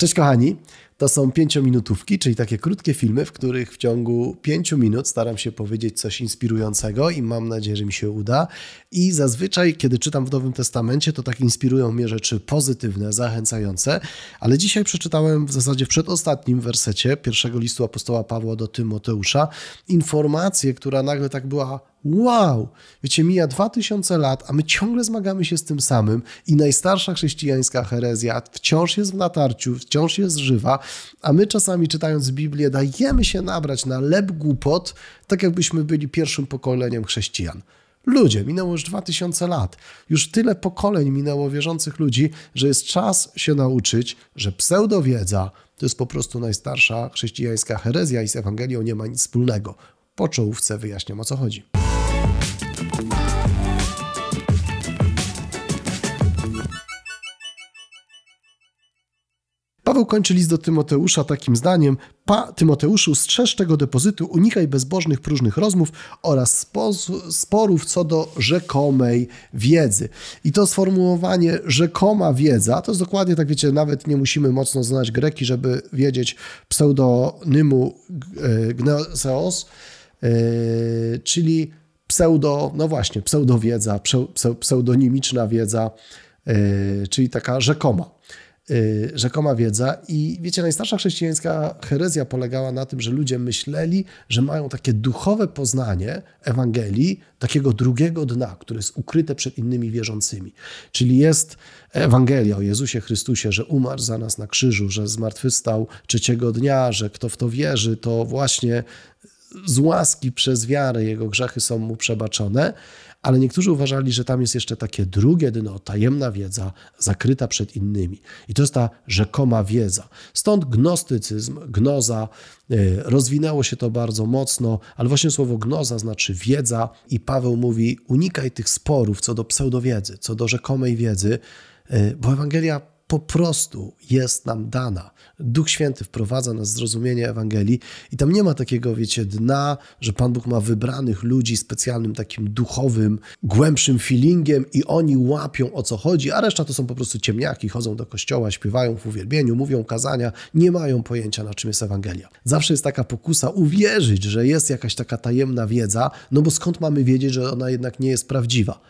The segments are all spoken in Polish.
Cześć kochani, to są pięciominutówki, czyli takie krótkie filmy, w których w ciągu pięciu minut staram się powiedzieć coś inspirującego i mam nadzieję, że mi się uda. I zazwyczaj, kiedy czytam w Nowym Testamencie, to tak inspirują mnie rzeczy pozytywne, zachęcające, ale dzisiaj przeczytałem w zasadzie w przedostatnim wersecie pierwszego listu apostoła Pawła do Tymoteusza informację, która nagle tak była Wow! Wiecie, mija 2000 lat, a my ciągle zmagamy się z tym samym i najstarsza chrześcijańska herezja wciąż jest w natarciu, wciąż jest żywa, a my czasami czytając Biblię dajemy się nabrać na lep głupot, tak jakbyśmy byli pierwszym pokoleniem chrześcijan. Ludzie, minęło już 2000 lat. Już tyle pokoleń minęło wierzących ludzi, że jest czas się nauczyć, że pseudowiedza to jest po prostu najstarsza chrześcijańska herezja i z Ewangelią nie ma nic wspólnego. Po czołówce wyjaśniam o co chodzi. Paweł kończy list do Tymoteusza takim zdaniem: Pa, Tymoteuszu, strzeż tego depozytu, unikaj bezbożnych, próżnych rozmów oraz sporów co do rzekomej wiedzy. I to sformułowanie rzekoma wiedza, to jest dokładnie tak, wiecie, nawet nie musimy mocno znać greki, żeby wiedzieć pseudonymu e, gneseos, e, czyli pseudo, no właśnie, pseudowiedza, pseudonimiczna wiedza, e, czyli taka rzekoma. E, rzekoma wiedza, i wiecie, najstarsza chrześcijańska herezja polegała na tym, że ludzie myśleli, że mają takie duchowe poznanie Ewangelii, takiego drugiego dna, które jest ukryte przed innymi wierzącymi. Czyli jest Ewangelia o Jezusie Chrystusie, że umarł za nas na krzyżu, że zmartwychwstał trzeciego dnia, że kto w to wierzy, to właśnie z łaski przez wiarę jego grzechy są mu przebaczone, ale niektórzy uważali, że tam jest jeszcze takie drugie dno, tajemna wiedza, zakryta przed innymi. I to jest ta rzekoma wiedza. Stąd gnostycyzm, gnoza, e, rozwinęło się to bardzo mocno, ale właśnie słowo gnoza znaczy wiedza i Paweł mówi unikaj tych sporów co do pseudowiedzy, co do rzekomej wiedzy, e, bo Ewangelia po prostu jest nam dana. Duch Święty wprowadza nas w zrozumienie Ewangelii i tam nie ma takiego, wiecie, dna, że Pan Bóg ma wybranych ludzi specjalnym takim duchowym, głębszym feelingiem i oni łapią o co chodzi, a reszta to są po prostu ciemniaki, chodzą do kościoła, śpiewają w uwielbieniu, mówią kazania, nie mają pojęcia na czym jest Ewangelia. Zawsze jest taka pokusa uwierzyć, że jest jakaś taka tajemna wiedza, no bo skąd mamy wiedzieć, że ona jednak nie jest prawdziwa.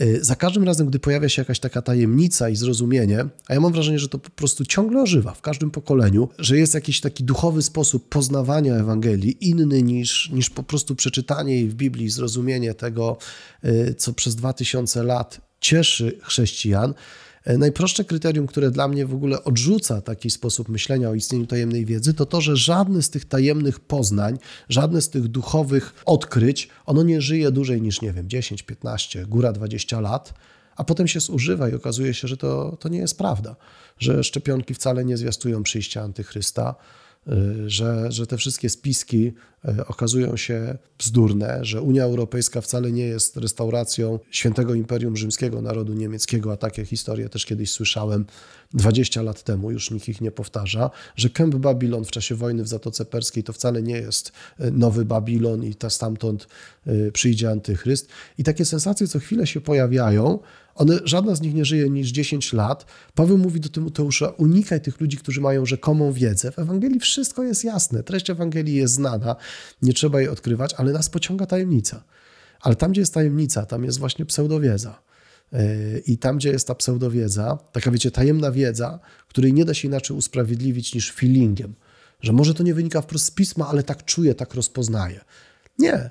Y, za każdym razem, gdy pojawia się jakaś taka tajemnica i zrozumienie, a ja mam wrażenie, że to po prostu ciągle ożywa w każdym pokoleniu, że jest jakiś taki duchowy sposób poznawania Ewangelii inny niż, niż po prostu przeczytanie jej w Biblii, zrozumienie tego, y, co przez dwa tysiące lat cieszy chrześcijan. E, najprostsze kryterium, które dla mnie w ogóle odrzuca taki sposób myślenia o istnieniu tajemnej wiedzy, to to, że żadne z tych tajemnych poznań, żadne z tych duchowych odkryć, ono nie żyje dłużej niż, nie wiem, 10, 15, góra 20 lat, a potem się zużywa i okazuje się, że to, to nie jest prawda, że szczepionki wcale nie zwiastują przyjścia antychrysta, Y, że, że te wszystkie spiski y, okazują się bzdurne, że Unia Europejska wcale nie jest restauracją świętego Imperium Rzymskiego narodu niemieckiego, a takie historie też kiedyś słyszałem 20 lat temu, już nikt ich nie powtarza, że Kemp Babilon w czasie wojny w Zatoce Perskiej to wcale nie jest y, nowy Babilon i ta stamtąd przyjdzie antychryst. I takie sensacje co chwilę się pojawiają, one, żadna z nich nie żyje niż 10 lat. Paweł mówi do Tymoteusza, unikaj tych ludzi, którzy mają rzekomą wiedzę. W Ewangelii wszystko jest jasne, treść Ewangelii jest znana, nie trzeba jej odkrywać, ale nas pociąga tajemnica. Ale tam, gdzie jest tajemnica, tam jest właśnie pseudowiedza. E, I tam, gdzie jest ta pseudowiedza, taka wiecie, tajemna wiedza, której nie da się inaczej usprawiedliwić niż feelingiem, że może to nie wynika wprost z pisma, ale tak czuję, tak rozpoznaję. Nie,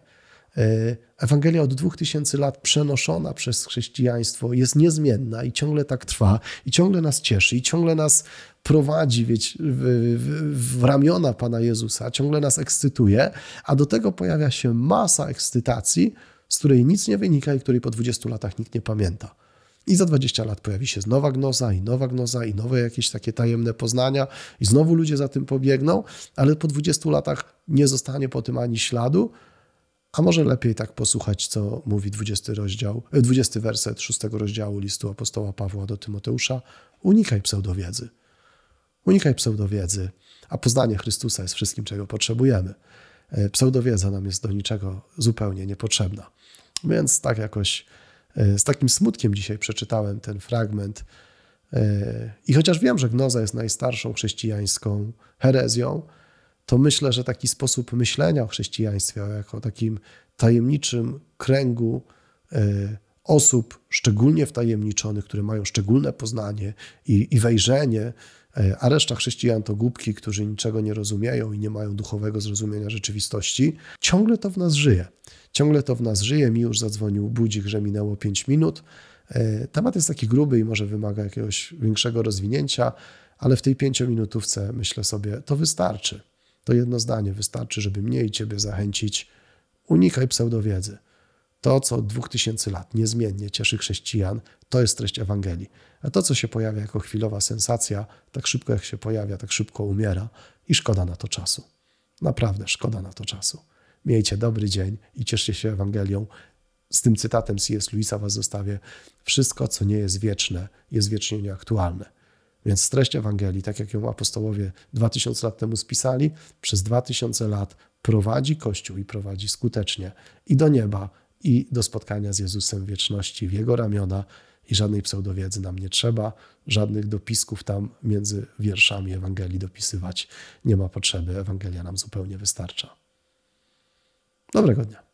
E, Ewangelia od 2000 lat przenoszona przez chrześcijaństwo jest niezmienna i ciągle tak trwa, i ciągle nas cieszy, i ciągle nas prowadzi wiecie, w, w, w ramiona Pana Jezusa, ciągle nas ekscytuje, a do tego pojawia się masa ekscytacji, z której nic nie wynika i której po 20 latach nikt nie pamięta. I za 20 lat pojawi się nowa gnoza, i nowa gnoza, i nowe jakieś takie tajemne poznania, i znowu ludzie za tym pobiegną, ale po 20 latach nie zostanie po tym ani śladu, a może lepiej tak posłuchać, co mówi 20, rozdział, 20 e, werset 6 rozdziału listu apostoła Pawła do Tymoteusza. Unikaj pseudowiedzy. Unikaj pseudowiedzy, a poznanie Chrystusa jest wszystkim, czego potrzebujemy. E, pseudowiedza nam jest do niczego zupełnie niepotrzebna. Więc tak jakoś e, z takim smutkiem dzisiaj przeczytałem ten fragment. I chociaż wiem, że gnoza jest najstarszą chrześcijańską herezją, to myślę, że taki sposób myślenia o chrześcijaństwie, jako takim tajemniczym kręgu e, osób szczególnie wtajemniczonych, które mają szczególne poznanie i, i wejrzenie, e, a reszta chrześcijan to głupki, którzy niczego nie rozumieją i nie mają duchowego zrozumienia rzeczywistości, ciągle to w nas żyje. Ciągle to w nas żyje. Mi już zadzwonił budzik, że minęło 5 minut. E, temat jest taki gruby i może wymaga jakiegoś większego rozwinięcia, ale w tej pięciominutówce myślę sobie, to wystarczy. To jedno zdanie wystarczy, żeby mnie i ciebie zachęcić. Unikaj pseudowiedzy. To, co od 2000 lat niezmiennie cieszy chrześcijan, to jest treść Ewangelii. A to, co się pojawia jako chwilowa sensacja, tak szybko jak się pojawia, tak szybko umiera i szkoda na to czasu. Naprawdę szkoda na to czasu. Miejcie dobry dzień i cieszcie się Ewangelią. Z tym cytatem C.S. Luisa, was zostawię. Wszystko, co nie jest wieczne, jest wiecznie nieaktualne. Więc treść Ewangelii, tak jak ją apostołowie 2000 lat temu spisali, przez 2000 lat prowadzi Kościół i prowadzi skutecznie i do nieba, i do spotkania z Jezusem w wieczności w Jego ramiona i żadnej pseudowiedzy nam nie trzeba, żadnych dopisków tam między wierszami Ewangelii dopisywać nie ma potrzeby. Ewangelia nam zupełnie wystarcza. Dobrego dnia.